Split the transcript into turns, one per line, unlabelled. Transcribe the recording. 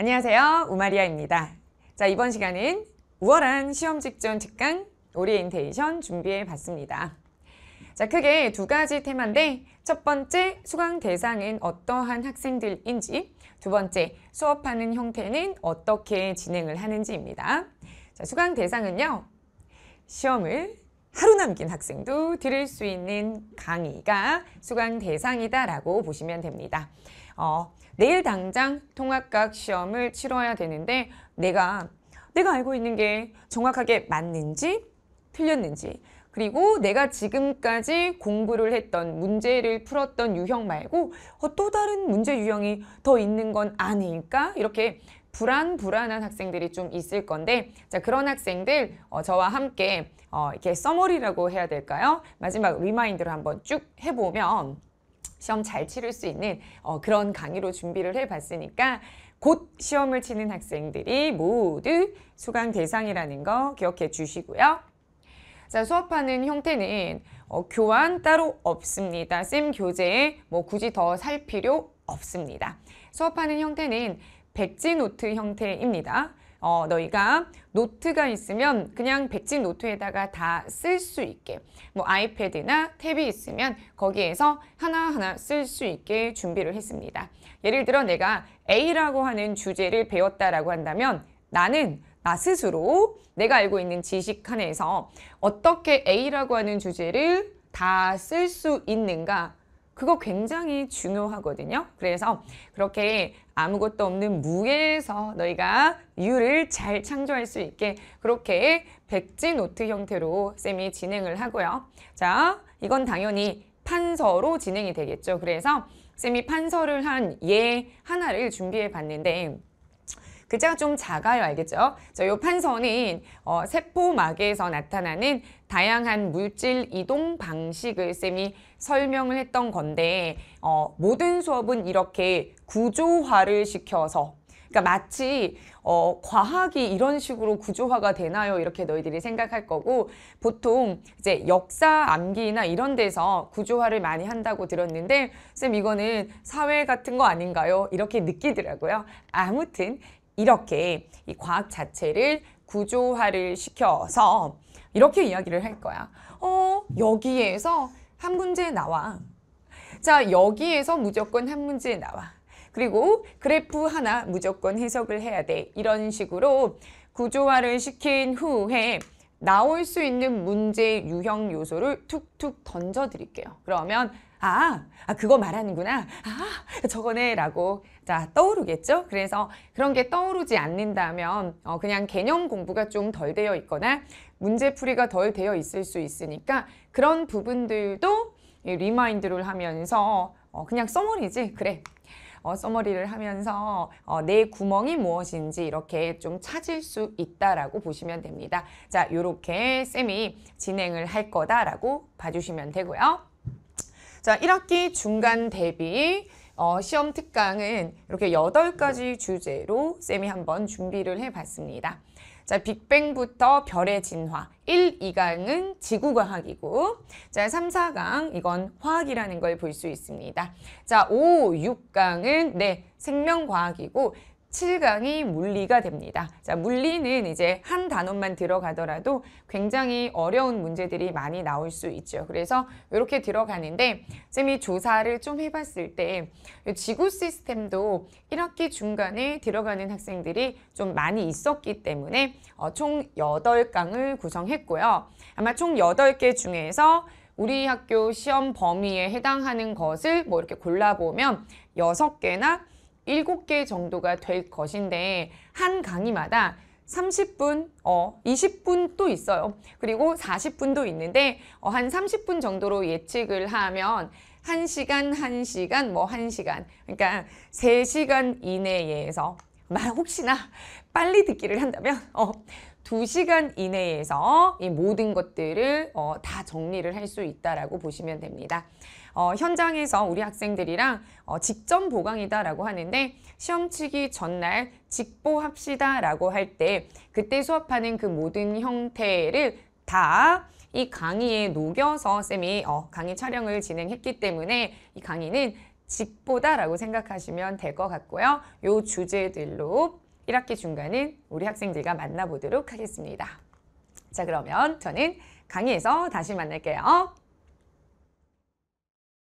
안녕하세요. 우마리아입니다. 자, 이번 시간은 우월한 시험 직전 특강 오리엔테이션 준비해 봤습니다. 자, 크게 두 가지 테마인데 첫 번째 수강 대상은 어떠한 학생들인지 두 번째 수업하는 형태는 어떻게 진행을 하는지입니다. 자, 수강 대상은요. 시험을 하루 남긴 학생도 들을 수 있는 강의가 수강 대상이다라고 보시면 됩니다. 어, 내일 당장 통합각 시험을 치러야 되는데 내가 내가 알고 있는 게 정확하게 맞는지 틀렸는지 그리고 내가 지금까지 공부를 했던 문제를 풀었던 유형 말고 어, 또 다른 문제 유형이 더 있는 건 아닐까? 이렇게 불안불안한 학생들이 좀 있을 건데 자 그런 학생들 어, 저와 함께 어, 이렇게 써머리라고 해야 될까요? 마지막 리마인드로 한번 쭉 해보면 시험 잘 치를 수 있는 어, 그런 강의로 준비를 해봤으니까 곧 시험을 치는 학생들이 모두 수강 대상이라는 거 기억해 주시고요. 자, 수업하는 형태는 어, 교환 따로 없습니다. 쌤 교재에 뭐 굳이 더 살 필요 없습니다. 수업하는 형태는 백지 노트 형태입니다. 어, 너희가 노트가 있으면 그냥 백지 노트에다가 다 쓸 수 있게 뭐 아이패드나 탭이 있으면 거기에서 하나하나 쓸 수 있게 준비를 했습니다. 예를 들어 내가 A라고 하는 주제를 배웠다라고 한다면 나는 나 스스로 내가 알고 있는 지식 칸에서 어떻게 A라고 하는 주제를 다 쓸 수 있는가 그거 굉장히 중요하거든요. 그래서 그렇게 아무것도 없는 무에서 너희가 유를 잘 창조할 수 있게 그렇게 백지 노트 형태로 쌤이 진행을 하고요. 자, 이건 당연히 판서로 진행이 되겠죠. 그래서 쌤이 판서를 한 예 하나를 준비해 봤는데 글자가 좀 작아요. 알겠죠? 자, 이판서는 어, 세포막에서 나타나는 다양한 물질 이동 방식을 쌤이 설명을 했던 건데 어, 모든 수업은 이렇게 구조화를 시켜서 그러니까 마치 어, 과학이 이런 식으로 구조화가 되나요? 이렇게 너희들이 생각할 거고 보통 이제 역사 암기나 이런 데서 구조화를 많이 한다고 들었는데 쌤 이거는 사회 같은 거 아닌가요? 이렇게 느끼더라고요. 아무튼 이렇게 이 과학 자체를 구조화를 시켜서 이렇게 이야기를 할 거야. 어, 여기에서 한 문제 나와. 자, 여기에서 무조건 한 문제 나와. 그리고 그래프 하나 무조건 해석을 해야 돼. 이런 식으로 구조화를 시킨 후에 나올 수 있는 문제의 유형 요소를 툭툭 던져 드릴게요. 그러면 아, 아 그거 말하는구나. 아, 저거네 라고 자 떠오르겠죠? 그래서 그런 게 떠오르지 않는다면 어, 그냥 개념 공부가 좀 덜 되어 있거나 문제풀이가 덜 되어 있을 수 있으니까 그런 부분들도 리마인드를 하면서 어, 그냥 써머리지. 그래. 어, 써머리를 하면서 어, 내 구멍이 무엇인지 이렇게 좀 찾을 수 있다라고 보시면 됩니다. 자, 이렇게 쌤이 진행을 할 거다라고 봐주시면 되고요. 자, 1학기 중간 대비 어, 시험 특강은 이렇게 여덟 가지 주제로 쌤이 한번 준비를 해봤습니다. 자, 빅뱅부터 별의 진화. 1, 2강은 지구과학이고, 자, 3, 4강, 이건 화학이라는 걸 볼 수 있습니다. 자, 5, 6강은, 네, 생명과학이고, 7강이 물리가 됩니다. 자, 물리는 이제 한 단원만 들어가더라도 굉장히 어려운 문제들이 많이 나올 수 있죠. 그래서 이렇게 들어가는데 쌤이 조사를 좀 해봤을 때 지구 시스템도 1학기 중간에 들어가는 학생들이 좀 많이 있었기 때문에 어, 총 8강을 구성했고요. 아마 총 8개 중에서 우리 학교 시험 범위에 해당하는 것을 뭐 이렇게 골라보면 6개나 일곱 개 정도가 될 것인데 한 강의마다 30분, 어, 20분 또 있어요. 그리고 40분도 있는데 어, 한 30분 정도로 예측을 하면 1시간, 1시간, 뭐 1시간 그러니까 3시간 이내에서 말 혹시나 빨리 듣기를 한다면 어, 2시간 이내에서 이 모든 것들을 어, 다 정리를 할 수 있다라고 보시면 됩니다. 어, 현장에서 우리 학생들이랑 어, 직전 보강이다라고 하는데 시험 치기 전날 직보합시다라고 할 때 그때 수업하는 그 모든 형태를 다 이 강의에 녹여서 쌤이 어, 강의 촬영을 진행했기 때문에 이 강의는 직보다라고 생각하시면 될 것 같고요. 요 주제들로 1학기 중간은 우리 학생들과 만나보도록 하겠습니다. 자 그러면 저는 강의에서 다시 만날게요.